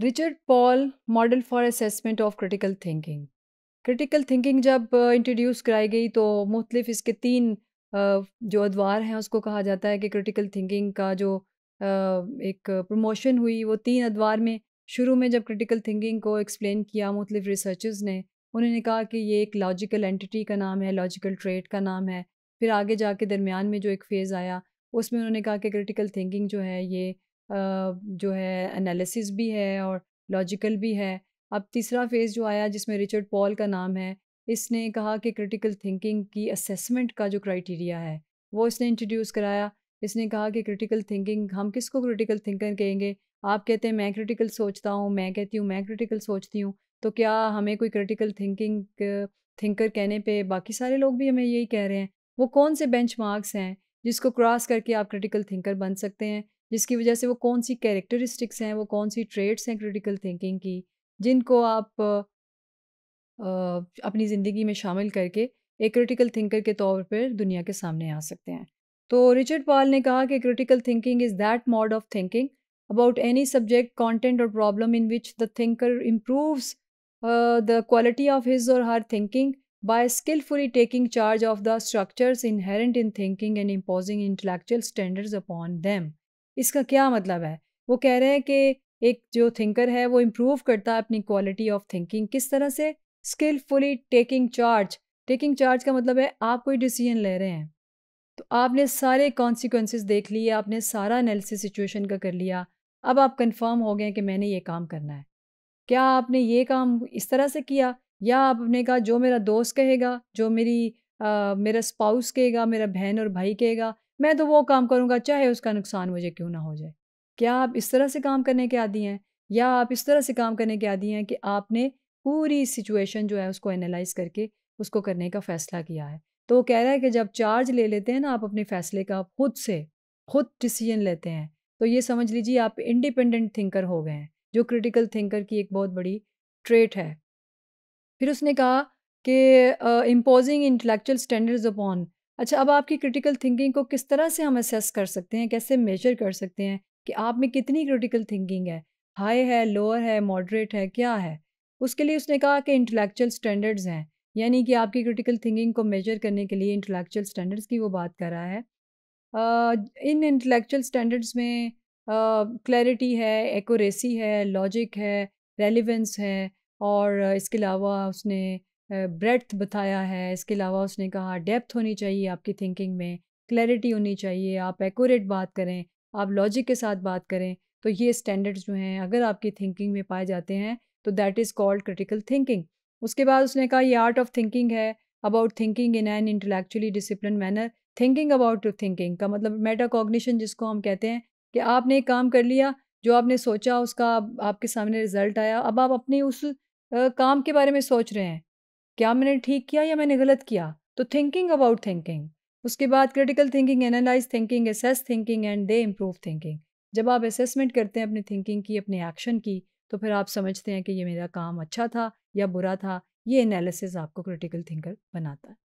Richard Paul model for assessment of critical thinking critical thinking जब introduce uh, कराई गई तो मुख्तलिफ इसके तीन uh, जो अदवार हैं उसको कहा जाता है कि क्रिटिकल थिंकिंग का जो uh, एक प्रमोशन हुई वो तीन अदवार में शुरू में जब क्रिटिकल थिंकिंग को एक्सप्लेन किया मुख्तलिफ रिसर्चर्स ने उन्होंने कहा कि ये एक लॉजिकल एंटिटी का नाम है लॉजिकल ट्रेड का नाम है फिर आगे जाके दरमियान में जो एक फ़ेज़ आया उसमें उन्होंने कहा कि क्रिटिकल थिंकिंग जो है ये जो है एनालिसिस भी है और लॉजिकल भी है अब तीसरा फेज़ जो आया जिसमें रिचर्ड पॉल का नाम है इसने कहा कि क्रिटिकल थिंकिंग की असेसमेंट का जो क्राइटेरिया है वो इसने इंट्रोड्यूस कराया इसने कहा कि क्रिटिकल थिंकिंग हम किसको क्रिटिकल थिंकर कहेंगे आप कहते हैं मैं क्रिटिकल सोचता हूँ मैं कहती हूँ मैं क्रिटिकल सोचती हूँ तो क्या हमें कोई क्रिटिकल थिंकिंग थिंकर कहने पे बाकी सारे लोग भी हमें यही कह रहे हैं वो कौन से बेंच मार्क्स हैं जिसको क्रॉस करके आप क्रिटिकल थिंकर बन सकते हैं जिसकी वजह से वो कौन सी कैरेक्टरिस्टिक्स हैं वो कौन सी ट्रेड्स हैं क्रिटिकल थिंकिंग की जिनको आप आ, अपनी ज़िंदगी में शामिल करके एक क्रिटिकल थिंकर के तौर पर दुनिया के सामने आ सकते हैं तो रिचर्ड पॉल ने कहा कि critical thinking is that mode of thinking about any subject content or problem in which the thinker improves the quality of his or her thinking by skillfully taking charge of the structures inherent in thinking and imposing intellectual standards upon them इसका क्या मतलब है वो कह रहे हैं कि एक जो थिंकर है वो इम्प्रूव करता है अपनी क्वालिटी ऑफ थिंकिंग किस तरह से skillfully taking charge taking charge का मतलब है आप कोई डिसीजन ले रहे हैं तो आपने सारे कॉन्सिक्वेंसेस देख लिए आपने सारा एनालिसिस सिचुएशन का कर लिया अब आप कंफर्म हो गए कि मैंने ये काम करना है क्या आपने ये काम इस तरह से किया या आपने कहा जो मेरा दोस्त कहेगा जो मेरी आ, मेरा स्पाउस कहेगा मेरा बहन और भाई कहेगा मैं तो वो काम करूँगा चाहे उसका नुकसान मुझे क्यों ना हो जाए क्या आप इस तरह से काम करने के आदि हैं या आप इस तरह से काम करने के आदि हैं कि आपने पूरी सिचुएशन जो है उसको एनालाइज करके उसको करने का फ़ैसला किया है तो वो कह रहा है कि जब चार्ज ले लेते हैं ना आप अपने फ़ैसले का खुद से खुद डिसीजन लेते हैं तो ये समझ लीजिए आप इंडिपेंडेंट थिंकर हो गए हैं जो क्रिटिकल थिंकर की एक बहुत बड़ी ट्रेट है फिर उसने कहा कि इम्पोजिंग इंटेलेक्चुअल स्टैंडर्ड्स अपॉन अच्छा अब आपकी क्रिटिकल थिंकिंग को किस तरह से हम असेस कर सकते हैं कैसे मेजर कर सकते हैं कि आप में कितनी क्रिटिकल थिंकिंग है हाई है लोअर है मॉडरेट है क्या है उसके लिए उसने कहा कि इंटेलेक्चुअल स्टैंडर्ड्स हैं यानी कि आपकी क्रिटिकल थिंकिंग को मेजर करने के लिए इंटेलेक्चुअल स्टैंडर्ड्स की वो बात कर रहा है इन इंटेलेक्चुअल स्टैंडर्ड्स में क्लैरिटी uh, है एकोरेसी है लॉजिक है रेलिवेंस है और इसके अलावा उसने ब्रेथ बताया है इसके अलावा उसने कहा डेप्थ होनी चाहिए आपकी थिंकिंग में क्लैरिटी होनी चाहिए आप एक्यूरेट बात करें आप लॉजिक के साथ बात करें तो ये स्टैंडर्ड्स जो हैं अगर आपकी थिंकिंग में पाए जाते हैं तो that is called critical thinking उसके बाद उसने कहा ये आर्ट ऑफ थिंकिंग है about thinking in an intellectually discipline manner thinking about thinking का मतलब मेटाकॉग्निशन जिसको हम कहते हैं कि आपने एक काम कर लिया जो आपने सोचा उसका आपके सामने रिजल्ट आया अब आप अपने उस काम के बारे में सोच रहे हैं क्या मैंने ठीक किया या मैंने गलत किया तो थिंकिंग अबाउट थिंकिंग उसके बाद critical thinking analyse thinking assess thinking and they improve thinking जब आप असेसमेंट करते हैं अपनी थिंकिंग की अपने एक्शन की तो फिर आप समझते हैं कि ये मेरा काम अच्छा था या बुरा था ये एनालिसिस आपको क्रिटिकल थिंकर बनाता है